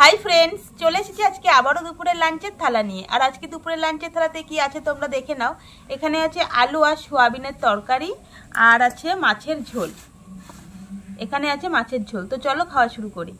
hi friends চলে এসেছি আজকে আবারও দুপুরের লাঞ্চের থালা নিয়ে আর আজকে দুপুরের লাঞ্চের থালাতে কি আছে তোমরা দেখে নাও এখানে আছে আলু আর সোয়াবিনের তরকারি আর আছে মাছের ঝোল এখানে আছে মাছের ঝোল তো চলো খাওয়া শুরু করি